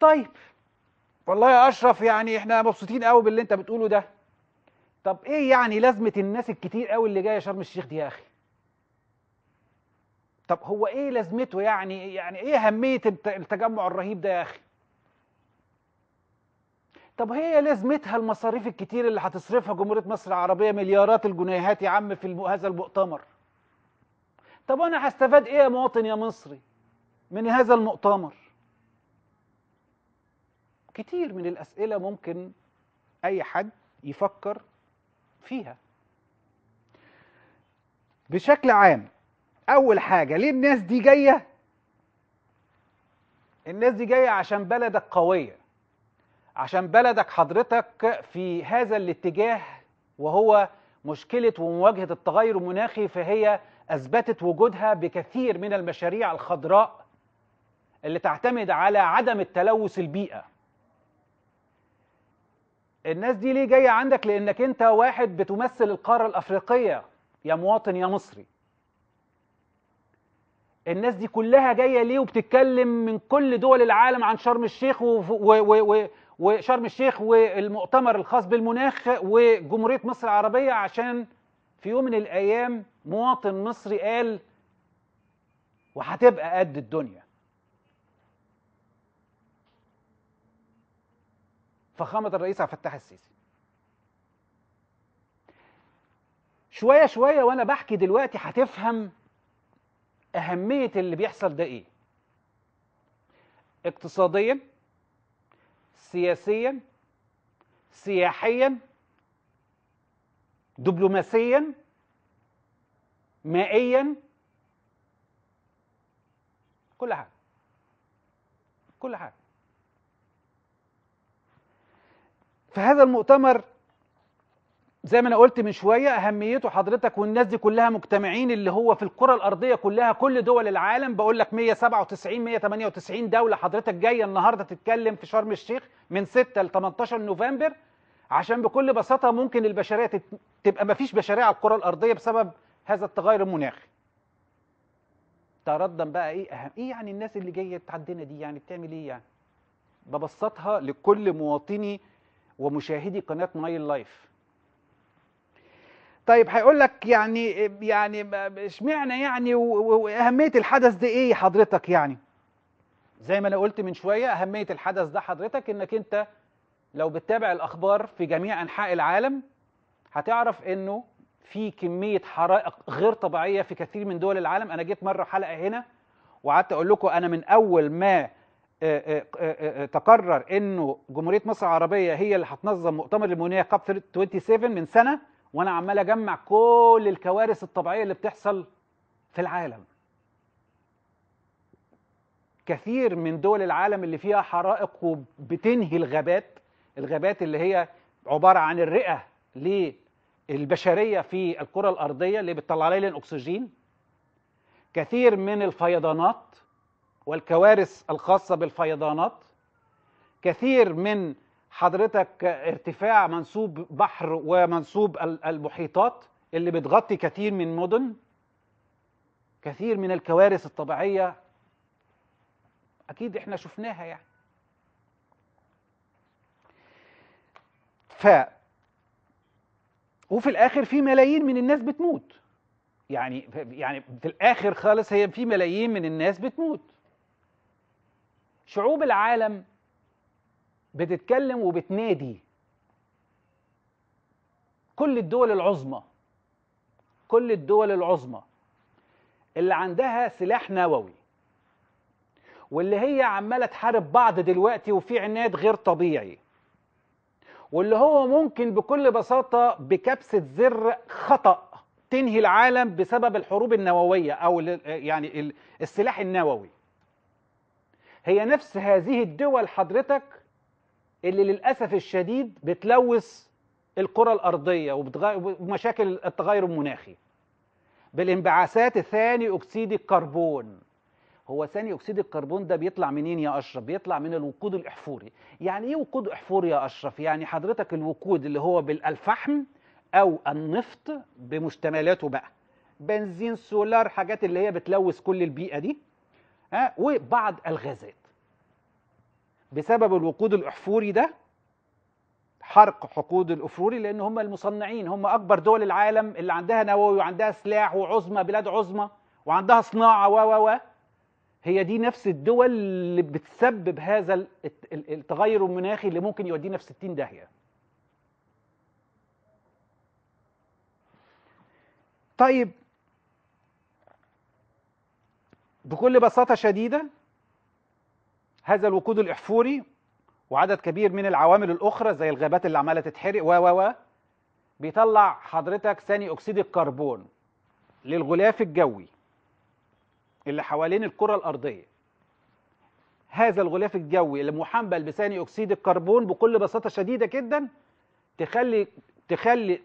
طيب والله يا اشرف يعني احنا مبسوطين قوي باللي انت بتقوله ده طب ايه يعني لازمه الناس الكتير قوي اللي جايه شرم الشيخ دي يا اخي طب هو ايه لازمته يعني يعني ايه اهميه التجمع الرهيب ده يا اخي طب هي لازمتها المصاريف الكتير اللي هتصرفها جمهوريه مصر العربيه مليارات الجنيهات يا عم في هذا المؤتمر طب انا هستفاد ايه يا مواطن يا مصري من هذا المؤتمر كتير من الأسئلة ممكن أي حد يفكر فيها بشكل عام أول حاجة ليه الناس دي جاية؟ الناس دي جاية عشان بلدك قوية عشان بلدك حضرتك في هذا الاتجاه وهو مشكلة ومواجهة التغير المناخي فهي أثبتت وجودها بكثير من المشاريع الخضراء اللي تعتمد على عدم التلوث البيئة الناس دي ليه جايه عندك لانك انت واحد بتمثل القاره الافريقيه يا مواطن يا مصري الناس دي كلها جايه ليه وبتتكلم من كل دول العالم عن شرم الشيخ وشرم الشيخ والمؤتمر الخاص بالمناخ وجمهوريه مصر العربيه عشان في يوم من الايام مواطن مصري قال وهتبقى قد الدنيا فخامة الرئيس عبد الفتاح السيسي شوية شوية وأنا بحكي دلوقتي هتفهم أهمية اللي بيحصل ده إيه اقتصاديا سياسيا سياحيا دبلوماسيا مائيا كل حاجة كل حاجة فهذا المؤتمر زي ما انا قلت من شويه اهميته حضرتك والناس دي كلها مجتمعين اللي هو في الكره الارضيه كلها كل دول العالم بقول لك 197 198 دوله حضرتك جايه النهارده تتكلم في شرم الشيخ من 6 ل 18 نوفمبر عشان بكل بساطه ممكن البشريه تت... تبقى ما فيش بشريه على الكره الارضيه بسبب هذا التغير المناخي. تردم بقى ايه اهم ايه يعني الناس اللي جايه تعدينا دي يعني بتعمل ايه يعني؟ ببسطها لكل مواطني ومشاهدي قناه نايل لايف طيب هيقول لك يعني يعني اشمعنى يعني واهميه الحدث ده ايه حضرتك يعني زي ما انا قلت من شويه اهميه الحدث ده حضرتك انك انت لو بتتابع الاخبار في جميع انحاء العالم هتعرف انه في كميه حرائق غير طبيعيه في كثير من دول العالم انا جيت مره حلقه هنا وقعدت اقول لكم انا من اول ما آه، آه، آه، تقرر انه جمهوريه مصر العربيه هي اللي هتنظم مؤتمر المونيه كاب 27 من سنه وانا عمال اجمع كل الكوارث الطبيعيه اللي بتحصل في العالم كثير من دول العالم اللي فيها حرائق وبتنهي الغابات الغابات اللي هي عباره عن الرئه للبشريه في الكره الارضيه اللي بتطلع لنا الاكسجين كثير من الفيضانات والكوارث الخاصة بالفيضانات كثير من حضرتك ارتفاع منسوب بحر ومنسوب المحيطات اللي بتغطي كثير من مدن كثير من الكوارث الطبيعية أكيد إحنا شفناها يعني ف وفي الآخر في ملايين من الناس بتموت يعني يعني في الآخر خالص هي في ملايين من الناس بتموت شعوب العالم بتتكلم وبتنادي كل الدول العظمى كل الدول العظمى اللي عندها سلاح نووي واللي هي عماله تحارب بعض دلوقتي وفي عناد غير طبيعي واللي هو ممكن بكل بساطه بكبسه زر خطأ تنهي العالم بسبب الحروب النوويه او يعني السلاح النووي هي نفس هذه الدول حضرتك اللي للأسف الشديد بتلوث الكرة الأرضية ومشاكل التغير المناخي بالانبعاثات ثاني أكسيد الكربون هو ثاني أكسيد الكربون ده بيطلع منين يا أشرف؟ بيطلع من الوقود الأحفوري يعني إيه وقود أحفوري يا أشرف؟ يعني حضرتك الوقود اللي هو بالفحم أو النفط بمشتملاته بقى بنزين سولار حاجات اللي هي بتلوث كل البيئة دي ها وبعض الغازات بسبب الوقود الاحفوري ده حرق حقود الافروري لان هم المصنعين هم اكبر دول العالم اللي عندها نووي وعندها سلاح وعظمى بلاد عظمى وعندها صناعه و و و هي دي نفس الدول اللي بتسبب هذا التغير المناخي اللي ممكن يودينا في 60 داهيه طيب بكل بساطة شديدة هذا الوقود الإحفوري وعدد كبير من العوامل الأخرى زي الغابات اللي عمالة تتحرق و و و بيطلع حضرتك ثاني أكسيد الكربون للغلاف الجوي اللي حوالين الكرة الأرضية هذا الغلاف الجوي اللي محمل بثاني أكسيد الكربون بكل بساطة شديدة جدا تخلي تخلي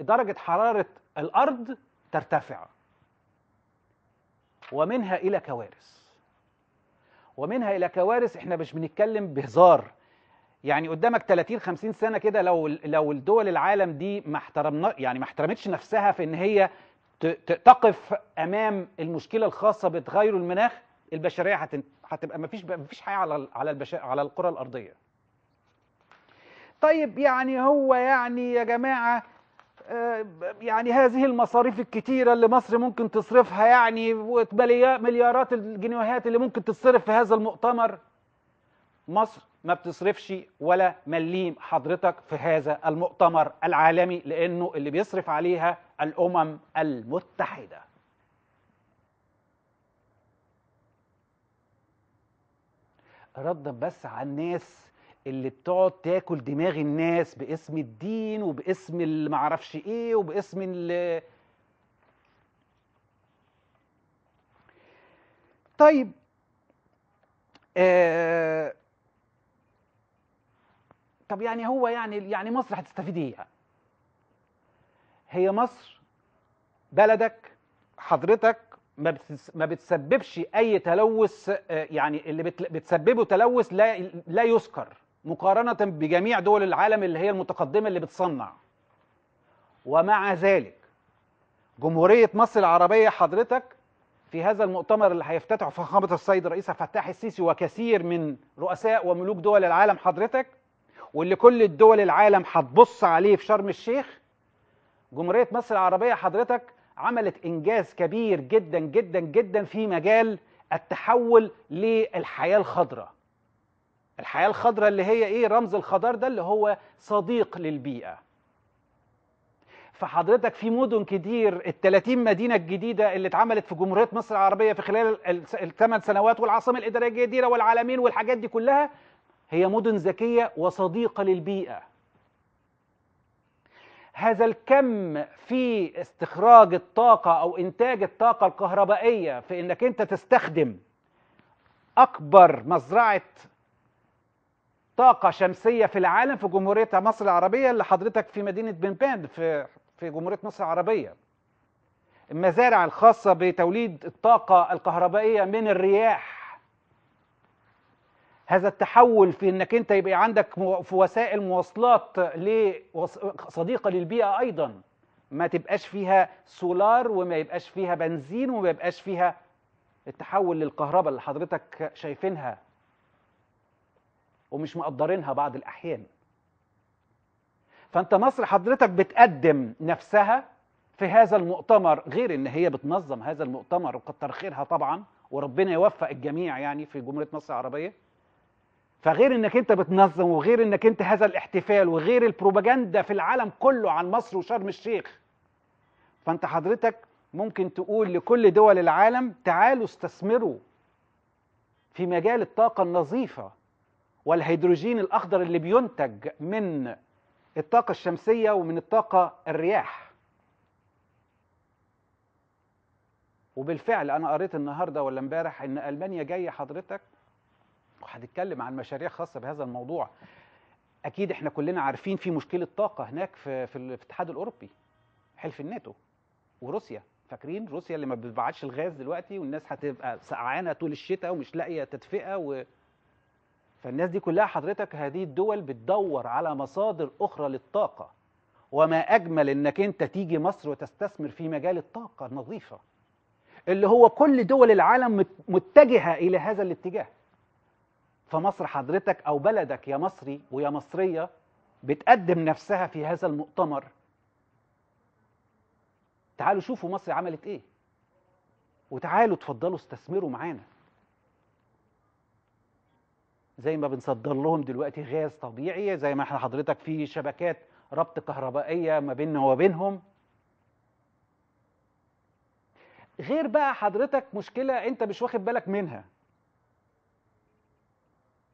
درجة حرارة الأرض ترتفع ومنها إلى كوارث ومنها إلى كوارث احنا مش بنتكلم بهزار يعني قدامك 30 50 سنه كده لو لو الدول العالم دي ما احترمنا يعني ما احترمتش نفسها في ان هي تقف امام المشكله الخاصه بتغير المناخ البشريه هتبقى ما فيش ما فيش حياه على على البشر على الكره الارضيه طيب يعني هو يعني يا جماعه آه، يعني هذه المصاريف الكتيرة اللي مصر ممكن تصرفها يعني مليارات الجنيهات اللي ممكن تتصرف في هذا المؤتمر مصر ما بتصرفش ولا مليم حضرتك في هذا المؤتمر العالمي لأنه اللي بيصرف عليها الأمم المتحدة ردا بس على الناس اللي بتقعد تاكل دماغ الناس باسم الدين وباسم المعرفش ايه وباسم ال طيب آه طب يعني هو يعني يعني مصر هتستفيد ايه هي مصر بلدك حضرتك ما ما بتسببش اي تلوث آه، يعني اللي بتسببه تلوث لا لا يذكر مقارنة بجميع دول العالم اللي هي المتقدمة اللي بتصنع ومع ذلك جمهورية مصر العربية حضرتك في هذا المؤتمر اللي هيفتتحه فخامة السيد الرئيس فتاح السيسي وكثير من رؤساء وملوك دول العالم حضرتك واللي كل الدول العالم هتبص عليه في شرم الشيخ جمهورية مصر العربية حضرتك عملت إنجاز كبير جدا جدا جدا في مجال التحول للحياة الخضراء الحياة الخضراء اللي هي إيه رمز الخضار ده اللي هو صديق للبيئة فحضرتك في مدن كتير ال 30 مدينه الجديده اللي اتعملت في جمهوريه مصر العربيه في خلال الثمان سنوات والعاصمه الاداريه الجديده والعالمين والحاجات دي كلها هي مدن ذكيه وصديقه للبيئه. هذا الكم في استخراج الطاقه او انتاج الطاقه الكهربائيه في انك انت تستخدم اكبر مزرعه طاقة شمسية في العالم في جمهورية مصر العربية اللي حضرتك في مدينة بنبان في في جمهورية مصر العربية المزارع الخاصة بتوليد الطاقة الكهربائية من الرياح هذا التحول في انك انت يبقى عندك في وسائل مواصلات صديقه للبيئه ايضا ما تبقاش فيها سولار وما يبقاش فيها بنزين وما يبقاش فيها التحول للكهرباء اللي حضرتك شايفينها ومش مقدرينها بعض الأحيان فأنت مصر حضرتك بتقدم نفسها في هذا المؤتمر غير ان هي بتنظم هذا المؤتمر وكتر خيرها طبعا وربنا يوفق الجميع يعني في جمهوريه مصر العربيه فغير انك انت بتنظم وغير انك انت هذا الاحتفال وغير البروباجندا في العالم كله عن مصر وشرم الشيخ فانت حضرتك ممكن تقول لكل دول العالم تعالوا استثمروا في مجال الطاقه النظيفه والهيدروجين الأخضر اللي بينتج من الطاقة الشمسية ومن الطاقة الرياح وبالفعل أنا قريت النهاردة ولا امبارح إن ألمانيا جاية حضرتك وهتتكلم عن مشاريع خاصة بهذا الموضوع أكيد إحنا كلنا عارفين في مشكلة طاقة هناك في, في الاتحاد الأوروبي حلف الناتو وروسيا فاكرين روسيا اللي ما بتبعتش الغاز دلوقتي والناس هتبقى سقعانه طول الشتاء ومش لاقيه تدفئه و... فالناس دي كلها حضرتك هذه الدول بتدور على مصادر أخرى للطاقة وما أجمل إنك أنت تيجي مصر وتستثمر في مجال الطاقة النظيفة اللي هو كل دول العالم متجهة إلى هذا الاتجاه فمصر حضرتك أو بلدك يا مصري ويا مصرية بتقدم نفسها في هذا المؤتمر تعالوا شوفوا مصر عملت إيه وتعالوا تفضلوا استثمروا معانا زي ما بنصدر لهم دلوقتي غاز طبيعي زي ما احنا حضرتك في شبكات ربط كهربائيه ما بيننا وبينهم غير بقى حضرتك مشكله انت مش واخد بالك منها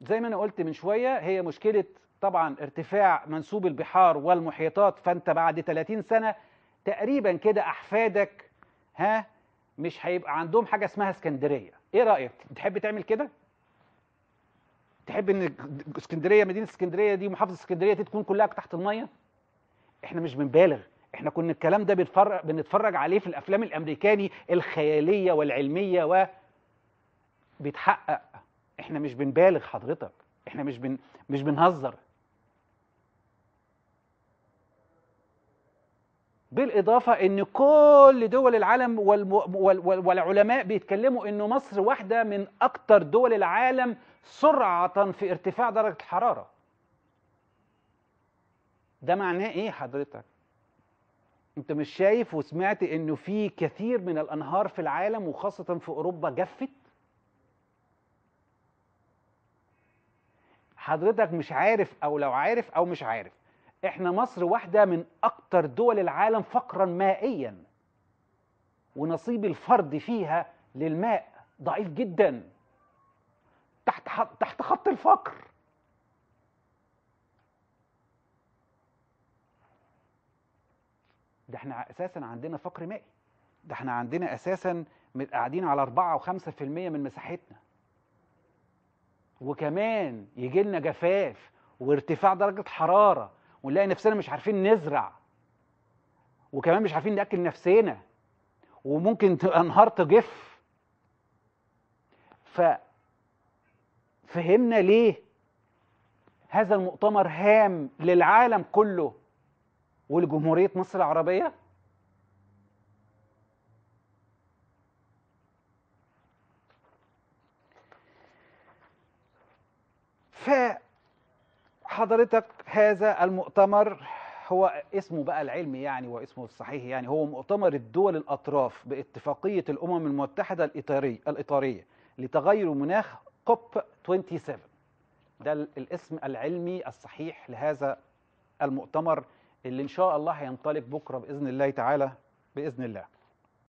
زي ما انا قلت من شويه هي مشكله طبعا ارتفاع منسوب البحار والمحيطات فانت بعد 30 سنه تقريبا كده احفادك ها مش هيبقى عندهم حاجه اسمها اسكندريه ايه رايك تحب تعمل كده تحب ان اسكندريه مدينه اسكندريه دي محافظه اسكندريه دي تكون كلها تحت الميه احنا مش بنبالغ احنا كنا الكلام ده بنتفرج بنتفرج عليه في الافلام الامريكاني الخياليه والعلميه و بيتحقق احنا مش بنبالغ حضرتك احنا مش بن... مش بنهزر بالإضافة أن كل دول العالم والم... وال... والعلماء بيتكلموا أن مصر واحدة من أكتر دول العالم سرعة في ارتفاع درجة الحرارة ده معناه ايه حضرتك انت مش شايف وسمعت انه في كثير من الانهار في العالم وخاصة في اوروبا جفت حضرتك مش عارف او لو عارف او مش عارف احنا مصر واحدة من اكتر دول العالم فقرا مائيا ونصيب الفرد فيها للماء ضعيف جداً تحت تحت خط الفقر ده احنا اساسا عندنا فقر مائي ده احنا عندنا اساسا قاعدين على 4 و5% من مساحتنا وكمان يجي لنا جفاف وارتفاع درجه حراره ونلاقي نفسنا مش عارفين نزرع وكمان مش عارفين ناكل نفسنا وممكن انهار تجف ف فهمنا ليه هذا المؤتمر هام للعالم كله ولجمهورية مصر العربية فحضرتك هذا المؤتمر هو اسمه بقى العلمي يعني واسمه الصحيح يعني هو مؤتمر الدول الأطراف باتفاقية الأمم المتحدة الإطارية, الإطارية لتغير مناخ كوب 27 ده الاسم العلمي الصحيح لهذا المؤتمر اللي ان شاء الله هينطلق بكره باذن الله تعالى باذن الله